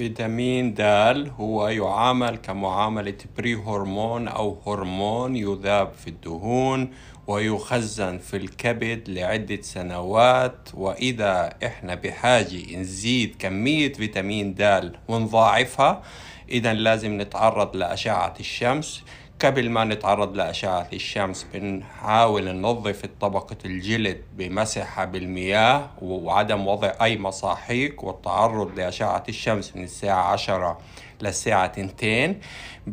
فيتامين د هو يعامل كمعاملة بري هرمون أو هرمون يذاب في الدهون ويخزن في الكبد لعدة سنوات وإذا إحنا بحاجة نزيد كمية فيتامين د ونضاعفها إذا لازم نتعرض لأشعة الشمس قبل ما نتعرض لأشعة الشمس بنحاول ننظف طبقة الجلد بمسحها بالمياه وعدم وضع أي مصاحيق والتعرض لأشعة الشمس من الساعة عشرة للساعة تنتين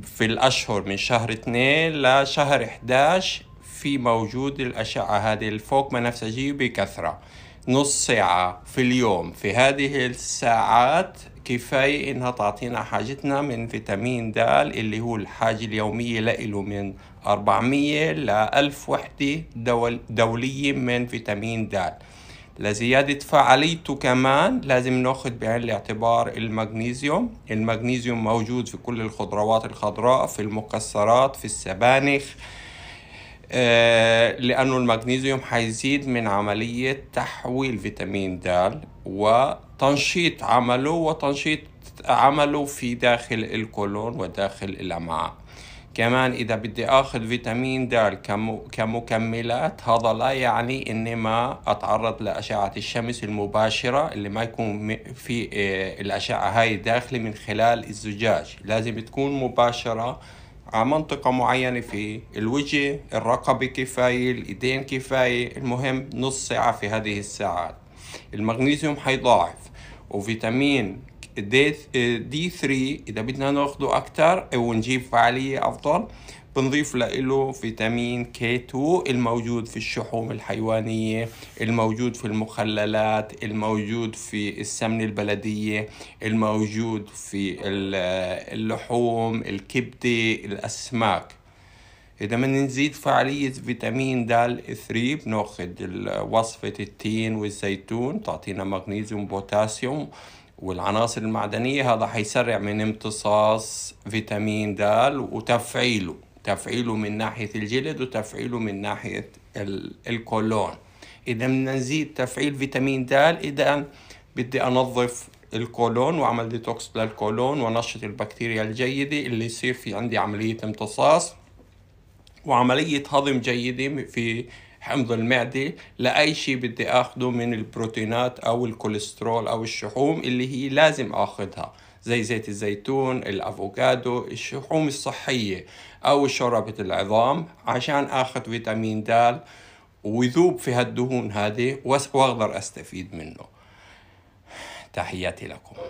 في الأشهر من شهر اثنين لشهر 11 في موجود الأشعة هذه الفوق بنفسجية بكثرة نص ساعة في اليوم في هذه الساعات كفاية إنها تعطينا حاجتنا من فيتامين د اللي هو الحاجة اليومية لإله من 400 ل 1000 وحدة دول دولية من فيتامين د لزيادة فعاليته كمان لازم ناخد بعين الاعتبار المغنيسيوم المغنيسيوم موجود في كل الخضروات الخضراء في المكسرات في السبانخ آه لأنه المغنيسيوم حيزيد من عملية تحويل فيتامين د و تنشيط عمله وتنشيط عمله في داخل القولون وداخل الأمعاء كمان إذا بدي آخذ فيتامين د كمكملات هذا لا يعني إني ما أتعرض لأشعة الشمس المباشرة اللي ما يكون في آه، الأشعة هاي داخلي من خلال الزجاج لازم تكون مباشرة على منطقة معينة في الوجه الرقبة كفاية الإيدين كفاية المهم نص ساعة في هذه الساعات المغنيسيوم حيضاعف وفيتامين دي, دي 3 اذا بدنا ناخده اكثر ونجيب فعاليه افضل بنضيف له فيتامين كي 2 الموجود في الشحوم الحيوانية الموجود في المخللات الموجود في السمنة البلدية الموجود في اللحوم الكبدة الأسماك إذا بدنا نزيد فعالية فيتامين د 3 بناخد وصفة التين والزيتون تعطينا مغنيسيوم بوتاسيوم والعناصر المعدنية هذا حيسرع من امتصاص فيتامين د وتفعيله تفعيله من ناحية الجلد وتفعيله من ناحية الكولون إذا بدنا نزيد تفعيل فيتامين د إذا بدي أنظف الكولون وعمل ديتوكس للكولون ونشط البكتيريا الجيدة اللي يصير في عندي عملية امتصاص وعملية هضم جيدة في حمض المعدة لأي شيء بدي أخده من البروتينات أو الكوليسترول أو الشحوم اللي هي لازم أخذها زي زيت الزيتون الأفوكادو الشحوم الصحية أو شوربة العظام عشان أخذ فيتامين د ويذوب في هالدهون هذه وأقدر أستفيد منه تحياتي لكم